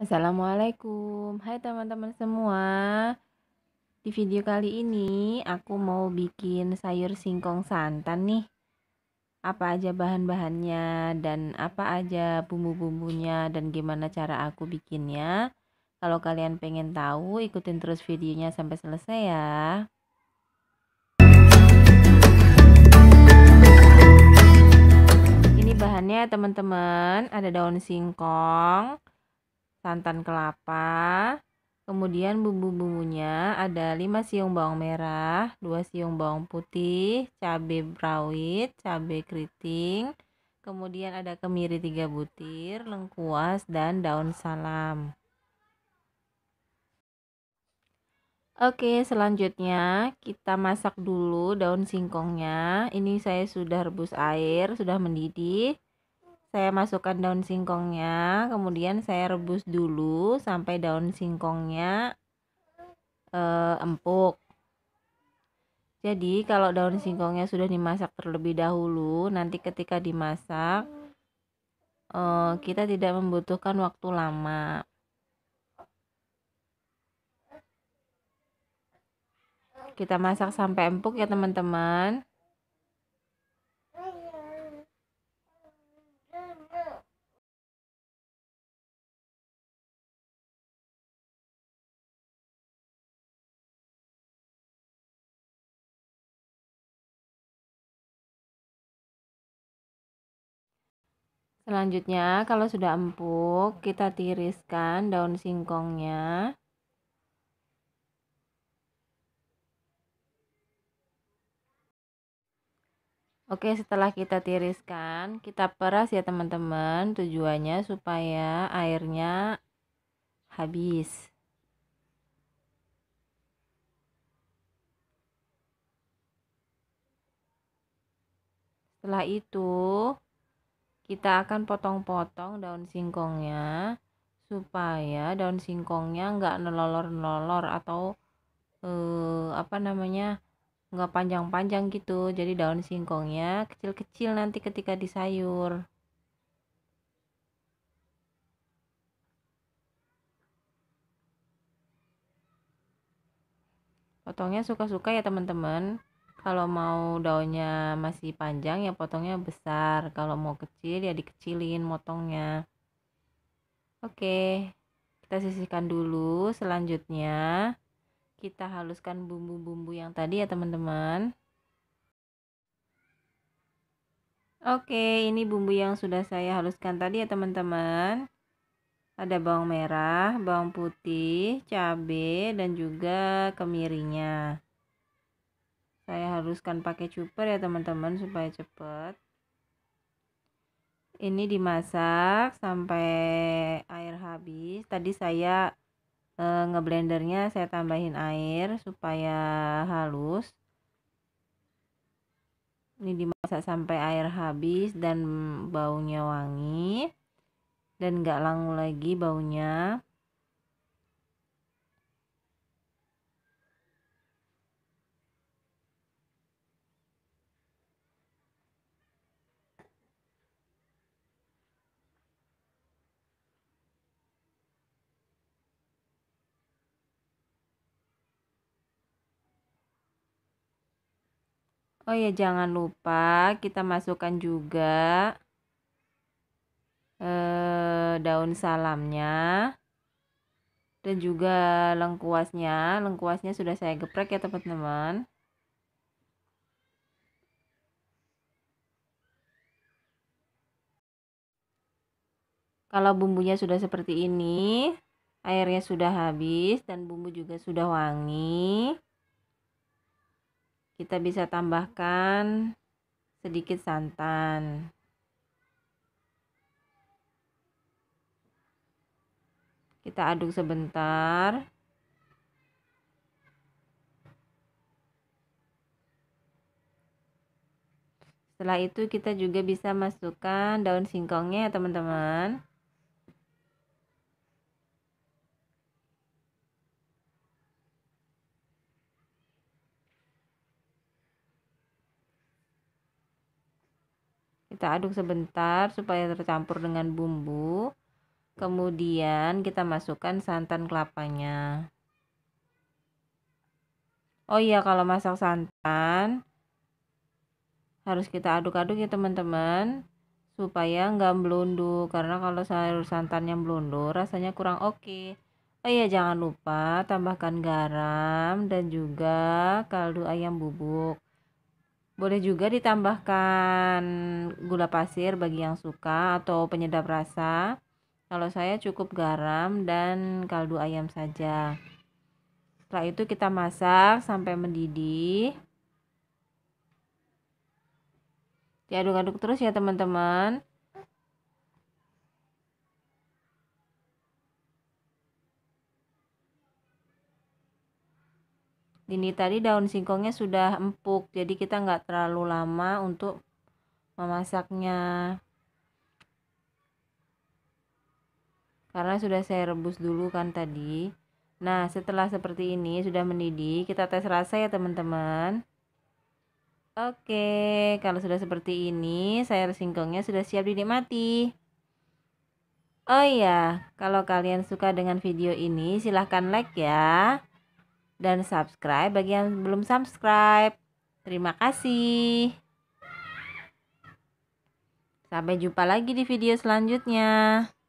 Assalamualaikum, hai teman-teman semua. Di video kali ini aku mau bikin sayur singkong santan nih. Apa aja bahan-bahannya dan apa aja bumbu-bumbunya dan gimana cara aku bikinnya. Kalau kalian pengen tahu, ikutin terus videonya sampai selesai ya. Ini bahannya teman-teman, ada daun singkong, santan kelapa, kemudian bumbu-bumbunya ada 5 siung bawang merah, 2 siung bawang putih, cabai rawit, cabai keriting, kemudian ada kemiri 3 butir, lengkuas, dan daun salam. Oke, selanjutnya kita masak dulu daun singkongnya. Ini saya sudah rebus air, sudah mendidih saya masukkan daun singkongnya, kemudian saya rebus dulu sampai daun singkongnya eh, empuk. Jadi, kalau daun singkongnya sudah dimasak terlebih dahulu, nanti ketika dimasak eh, kita tidak membutuhkan waktu lama. Kita masak sampai empuk ya, teman-teman. Selanjutnya, kalau sudah empuk, kita tiriskan daun singkongnya. Oke, setelah kita tiriskan, kita peras ya teman-teman. Tujuannya supaya airnya habis. Setelah itu, kita akan potong-potong daun singkongnya supaya daun singkongnya nggak nelolor-nelolor atau eh, apa namanya nggak panjang-panjang gitu jadi daun singkongnya kecil-kecil nanti ketika disayur potongnya suka-suka ya teman-teman kalau mau daunnya masih panjang ya potongnya besar kalau mau kecil ya dikecilin motongnya oke kita sisihkan dulu selanjutnya kita haluskan bumbu-bumbu yang tadi ya teman-teman Oke, ini bumbu yang sudah saya haluskan tadi ya teman-teman. Ada bawang merah, bawang putih, cabai, dan juga kemirinya saya haluskan pakai chopper ya teman-teman supaya cepat ini dimasak sampai air habis tadi saya e, ngeblendernya saya tambahin air supaya halus ini dimasak sampai air habis dan baunya wangi dan gak langu lagi baunya Oh ya jangan lupa kita masukkan juga eh, daun salamnya dan juga lengkuasnya. Lengkuasnya sudah saya geprek ya teman-teman. Kalau bumbunya sudah seperti ini, airnya sudah habis dan bumbu juga sudah wangi kita bisa tambahkan sedikit santan kita aduk sebentar setelah itu kita juga bisa masukkan daun singkongnya ya teman-teman kita aduk sebentar supaya tercampur dengan bumbu kemudian kita masukkan santan kelapanya oh iya kalau masak santan harus kita aduk-aduk ya teman-teman supaya nggak melunduk karena kalau sayur santannya melunduk rasanya kurang oke okay. Oh iya jangan lupa tambahkan garam dan juga kaldu ayam bubuk boleh juga ditambahkan gula pasir bagi yang suka atau penyedap rasa. Kalau saya cukup garam dan kaldu ayam saja. Setelah itu kita masak sampai mendidih. Diaduk-aduk terus ya teman-teman. Ini tadi daun singkongnya sudah empuk jadi kita nggak terlalu lama untuk memasaknya karena sudah saya rebus dulu kan tadi nah setelah seperti ini sudah mendidih kita tes rasa ya teman-teman Oke, kalau sudah seperti ini, sayur singkongnya sudah siap dinikmati. Oh iya, kalau kalian suka dengan video ini, silahkan like ya dan subscribe bagi yang belum subscribe. Terima kasih. Sampai jumpa lagi di video selanjutnya.